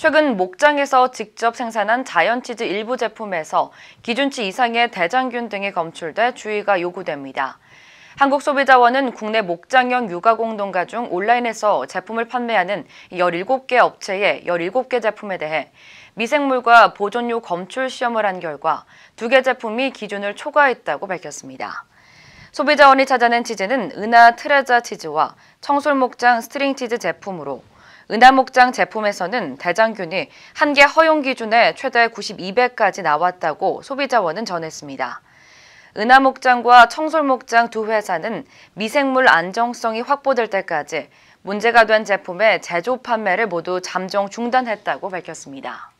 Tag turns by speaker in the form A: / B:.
A: 최근 목장에서 직접 생산한 자연치즈 일부 제품에서 기준치 이상의 대장균 등이 검출돼 주의가 요구됩니다. 한국소비자원은 국내 목장형 육아공동가 중 온라인에서 제품을 판매하는 17개 업체의 17개 제품에 대해 미생물과 보존료 검출 시험을 한 결과 두 개 제품이 기준을 초과했다고 밝혔습니다. 소비자원이 찾아낸 치즈는 은하 트레자 치즈와 청솔목장 스트링 치즈 제품으로 은하목장 제품에서는 대장균이 한 개 허용 기준에 최대 92배까지 나왔다고 소비자원은 전했습니다. 은하목장과 청솔목장 두 회사는 미생물 안정성이 확보될 때까지 문제가 된 제품의 제조 판매를 모두 잠정 중단했다고 밝혔습니다.